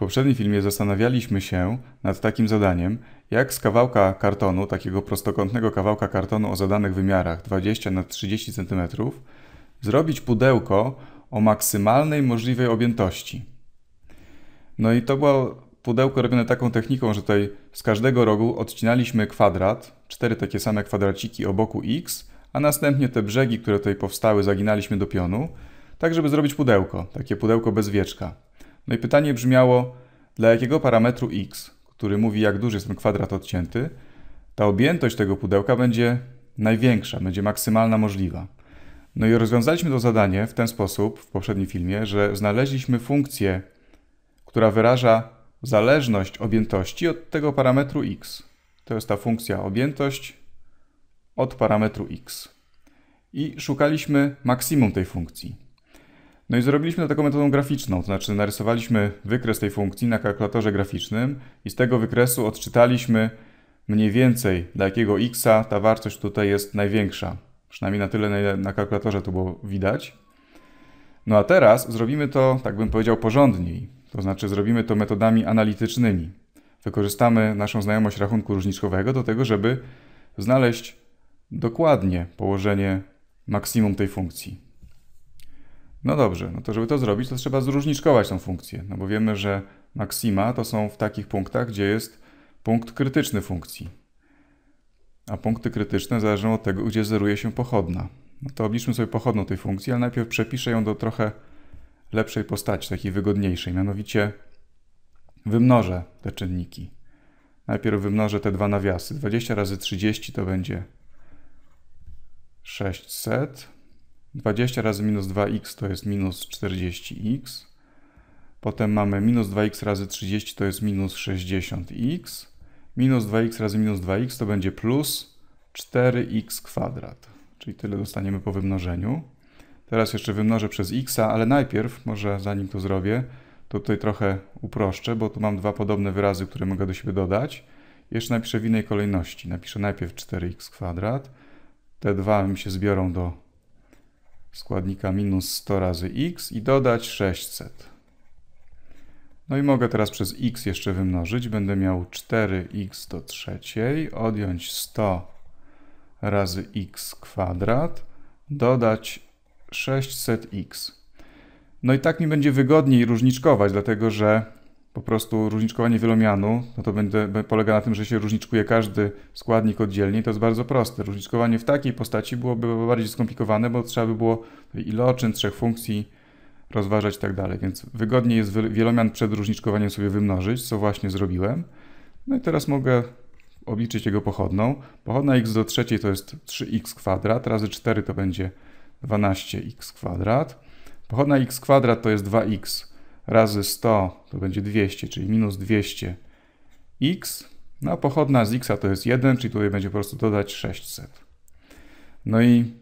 W poprzednim filmie zastanawialiśmy się nad takim zadaniem, jak z kawałka kartonu, takiego prostokątnego kawałka kartonu o zadanych wymiarach 20 x 30 cm, zrobić pudełko o maksymalnej możliwej objętości. No i to było pudełko robione taką techniką, że tutaj z każdego rogu odcinaliśmy kwadrat, cztery takie same kwadraciki o boku x, a następnie te brzegi, które tutaj powstały, zaginaliśmy do pionu, tak żeby zrobić pudełko, takie pudełko bez wieczka. No i pytanie brzmiało, dla jakiego parametru x, który mówi jak duży jest ten kwadrat odcięty, ta objętość tego pudełka będzie największa, będzie maksymalna możliwa. No i rozwiązaliśmy to zadanie w ten sposób w poprzednim filmie, że znaleźliśmy funkcję, która wyraża zależność objętości od tego parametru x. To jest ta funkcja objętość od parametru x. I szukaliśmy maksimum tej funkcji. No i zrobiliśmy to taką metodą graficzną, to znaczy narysowaliśmy wykres tej funkcji na kalkulatorze graficznym i z tego wykresu odczytaliśmy mniej więcej dla jakiego x ta wartość tutaj jest największa. Przynajmniej na tyle, na kalkulatorze to było widać. No a teraz zrobimy to, tak bym powiedział, porządniej. To znaczy zrobimy to metodami analitycznymi. Wykorzystamy naszą znajomość rachunku różniczkowego do tego, żeby znaleźć dokładnie położenie maksimum tej funkcji. No dobrze, no to żeby to zrobić, to trzeba zróżniczkować tą funkcję, no bo wiemy, że maksima to są w takich punktach, gdzie jest punkt krytyczny funkcji. A punkty krytyczne zależą od tego, gdzie zeruje się pochodna. No to obliczmy sobie pochodną tej funkcji, ale najpierw przepiszę ją do trochę lepszej postaci, takiej wygodniejszej, mianowicie wymnożę te czynniki. Najpierw wymnożę te dwa nawiasy. 20 razy 30 to będzie 600 20 razy minus 2x to jest minus 40x. Potem mamy minus 2x razy 30 to jest minus 60x. Minus 2x razy minus 2x to będzie plus 4x kwadrat. Czyli tyle dostaniemy po wymnożeniu. Teraz jeszcze wymnożę przez x, ale najpierw, może zanim to zrobię, to tutaj trochę uproszczę, bo tu mam dwa podobne wyrazy, które mogę do siebie dodać. Jeszcze napiszę w innej kolejności. Napiszę najpierw 4x kwadrat. Te dwa mi się zbiorą do składnika minus 100 razy x i dodać 600. No i mogę teraz przez x jeszcze wymnożyć. Będę miał 4x do trzeciej, odjąć 100 razy x kwadrat, dodać 600x. No i tak mi będzie wygodniej różniczkować, dlatego że po prostu różniczkowanie wielomianu, no to będzie, polega na tym, że się różniczkuje każdy składnik oddzielnie. To jest bardzo proste. Różniczkowanie w takiej postaci byłoby bardziej skomplikowane, bo trzeba by było iloczyn trzech funkcji rozważać i tak dalej. Więc wygodniej jest wielomian przed różniczkowaniem sobie wymnożyć, co właśnie zrobiłem. No i teraz mogę obliczyć jego pochodną. Pochodna x do trzeciej to jest 3x kwadrat, razy 4 to będzie 12x kwadrat. Pochodna x kwadrat to jest 2x razy 100 to będzie 200, czyli minus 200x. No a pochodna z x to jest 1, czyli tutaj będzie po prostu dodać 600. No i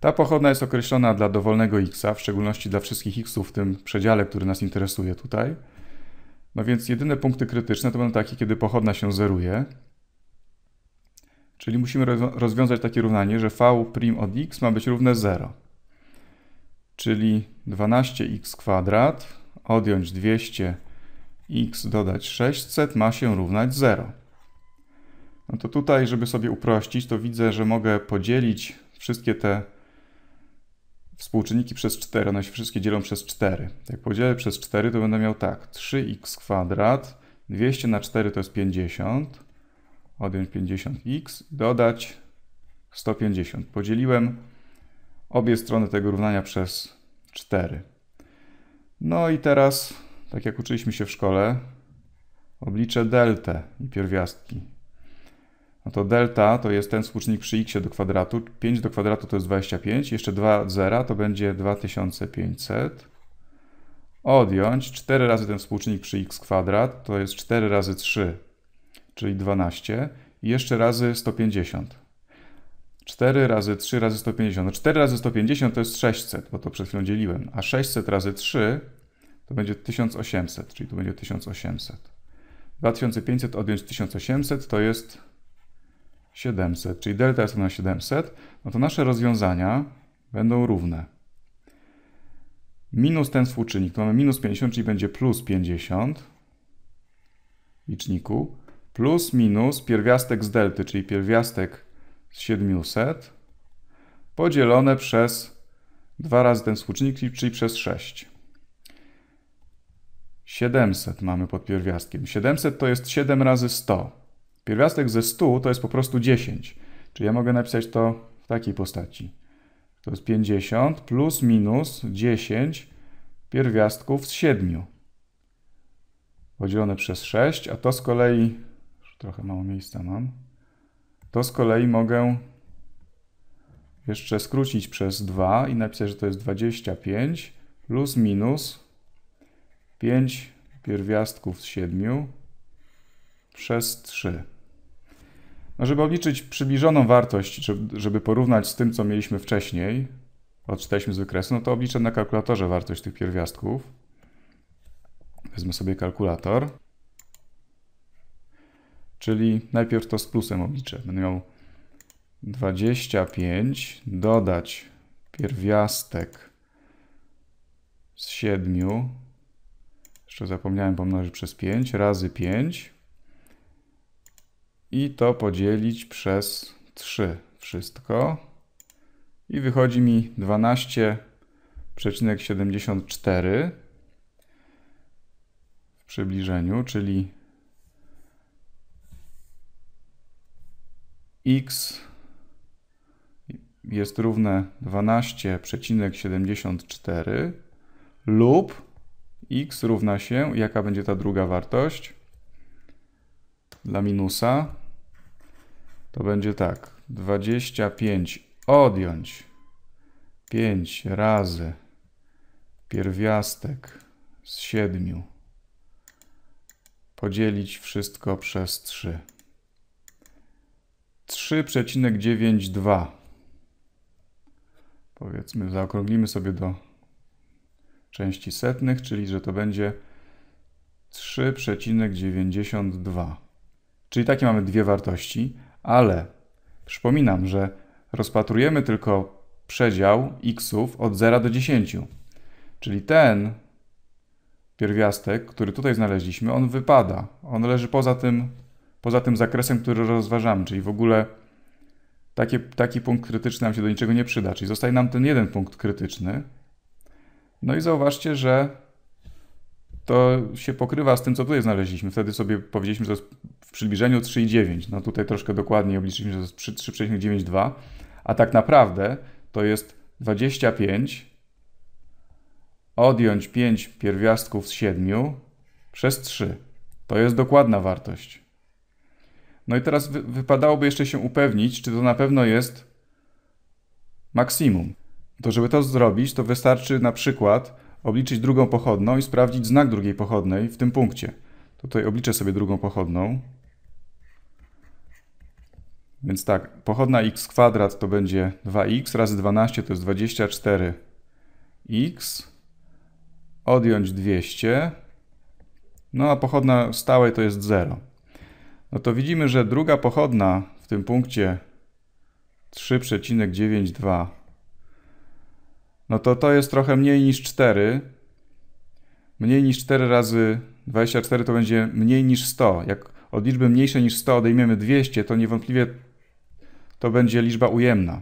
ta pochodna jest określona dla dowolnego x, w szczególności dla wszystkich x w tym przedziale, który nas interesuje tutaj. No więc jedyne punkty krytyczne to będą takie, kiedy pochodna się zeruje. Czyli musimy rozwiązać takie równanie, że v' od x ma być równe 0. Czyli 12x kwadrat odjąć 200x dodać 600 ma się równać 0. No to tutaj, żeby sobie uprościć, to widzę, że mogę podzielić wszystkie te współczynniki przez 4. One się wszystkie dzielą przez 4. Jak podzielę przez 4, to będę miał tak. 3x kwadrat, 200 na 4 to jest 50. Odjąć 50x, dodać 150. Podzieliłem obie strony tego równania przez 4. No i teraz, tak jak uczyliśmy się w szkole, obliczę deltę i pierwiastki. No to delta to jest ten współczynnik przy x do kwadratu. 5 do kwadratu to jest 25, jeszcze 2 zera to będzie 2500. Odjąć 4 razy ten współczynnik przy x kwadrat to jest 4 razy 3, czyli 12 i jeszcze razy 150. 4 razy 3 razy 150. No 4 razy 150 to jest 600, bo to przed chwilą dzieliłem. A 600 razy 3 to będzie 1800, czyli to będzie 1800. 2500 odjąć 1800 to jest 700, czyli delta jest na 700. No to nasze rozwiązania będą równe. Minus ten współczynnik, to mamy minus 50, czyli będzie plus 50 w liczniku, plus minus pierwiastek z delty, czyli pierwiastek z 700 podzielone przez 2 razy ten współczynnik, czyli przez 6. 700 mamy pod pierwiastkiem. 700 to jest 7 razy 100. Pierwiastek ze 100 to jest po prostu 10. Czyli ja mogę napisać to w takiej postaci. To jest 50 plus minus 10 pierwiastków z 7. Podzielone przez 6, a to z kolei... Trochę mało miejsca mam. To z kolei mogę jeszcze skrócić przez 2 i napisać, że to jest 25 plus minus 5 pierwiastków z 7 przez 3. No, żeby obliczyć przybliżoną wartość, żeby porównać z tym, co mieliśmy wcześniej, odczytaliśmy z wykresu, no to obliczę na kalkulatorze wartość tych pierwiastków. Wezmę sobie kalkulator. Czyli najpierw to z plusem obliczę. Będę miał 25 dodać pierwiastek z 7. Jeszcze zapomniałem pomnożyć przez 5 razy 5. I to podzielić przez 3 wszystko. I wychodzi mi 12,74 w przybliżeniu, czyli x jest równe 12,74 lub x równa się, jaka będzie ta druga wartość dla minusa, to będzie tak, 25 odjąć 5 razy pierwiastek z 7 podzielić wszystko przez 3. 3,92. Powiedzmy, zaokrąglimy sobie do części setnych, czyli że to będzie 3,92. Czyli takie mamy dwie wartości, ale przypominam, że rozpatrujemy tylko przedział xów od 0 do 10. Czyli ten pierwiastek, który tutaj znaleźliśmy, on wypada. On leży poza tym poza tym zakresem, który rozważamy, czyli w ogóle takie, taki punkt krytyczny nam się do niczego nie przyda, czyli zostaje nam ten jeden punkt krytyczny. No i zauważcie, że to się pokrywa z tym, co tutaj znaleźliśmy. Wtedy sobie powiedzieliśmy, że to jest w przybliżeniu 3,9. No tutaj troszkę dokładniej obliczyliśmy, że to jest 3,92, a tak naprawdę to jest 25 odjąć 5 pierwiastków z 7 przez 3. To jest dokładna wartość. No i teraz wy wypadałoby jeszcze się upewnić, czy to na pewno jest maksimum. To żeby to zrobić, to wystarczy na przykład obliczyć drugą pochodną i sprawdzić znak drugiej pochodnej w tym punkcie. Tutaj obliczę sobie drugą pochodną. Więc tak, pochodna x kwadrat to będzie 2x razy 12 to jest 24x. Odjąć 200. No a pochodna stałej to jest 0 no to widzimy, że druga pochodna w tym punkcie 3,92 no to to jest trochę mniej niż 4. Mniej niż 4 razy 24 to będzie mniej niż 100. Jak od liczby mniejszej niż 100 odejmiemy 200, to niewątpliwie to będzie liczba ujemna.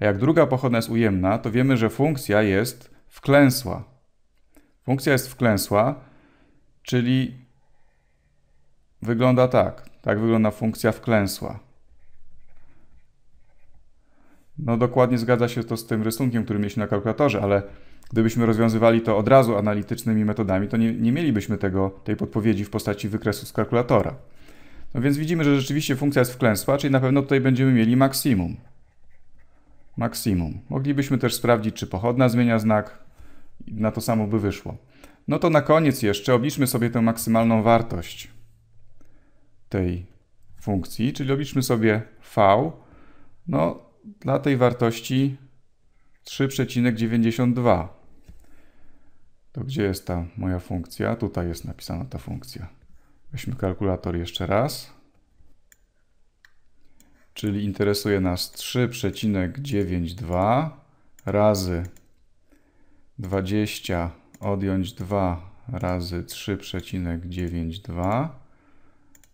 A jak druga pochodna jest ujemna, to wiemy, że funkcja jest wklęsła. Funkcja jest wklęsła, czyli wygląda tak. Tak wygląda funkcja wklęsła. No dokładnie zgadza się to z tym rysunkiem, który mieliśmy na kalkulatorze, ale gdybyśmy rozwiązywali to od razu analitycznymi metodami, to nie, nie mielibyśmy tego, tej podpowiedzi w postaci wykresu z kalkulatora. No więc widzimy, że rzeczywiście funkcja jest wklęsła, czyli na pewno tutaj będziemy mieli maksimum. Maksimum. Moglibyśmy też sprawdzić, czy pochodna zmienia znak. Na to samo by wyszło. No to na koniec jeszcze obliczmy sobie tę maksymalną wartość tej funkcji, czyli obliczmy sobie v no, dla tej wartości 3,92. To gdzie jest ta moja funkcja? Tutaj jest napisana ta funkcja. Weźmy kalkulator jeszcze raz. Czyli interesuje nas 3,92 razy 20 odjąć 2 razy 3,92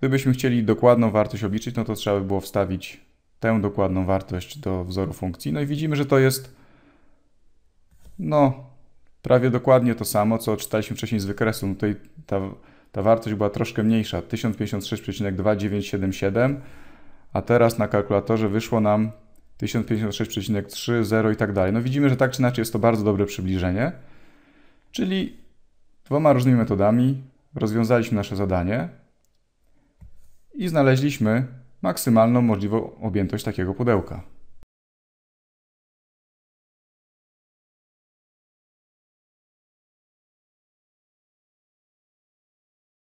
Gdybyśmy chcieli dokładną wartość obliczyć, no to trzeba by było wstawić tę dokładną wartość do wzoru funkcji. No i widzimy, że to jest no prawie dokładnie to samo, co czytaliśmy wcześniej z wykresu. No tutaj ta, ta wartość była troszkę mniejsza, 1056,2977, a teraz na kalkulatorze wyszło nam 1056,30 i tak dalej. No widzimy, że tak czy inaczej jest to bardzo dobre przybliżenie, czyli dwoma różnymi metodami rozwiązaliśmy nasze zadanie i znaleźliśmy maksymalną możliwą objętość takiego pudełka.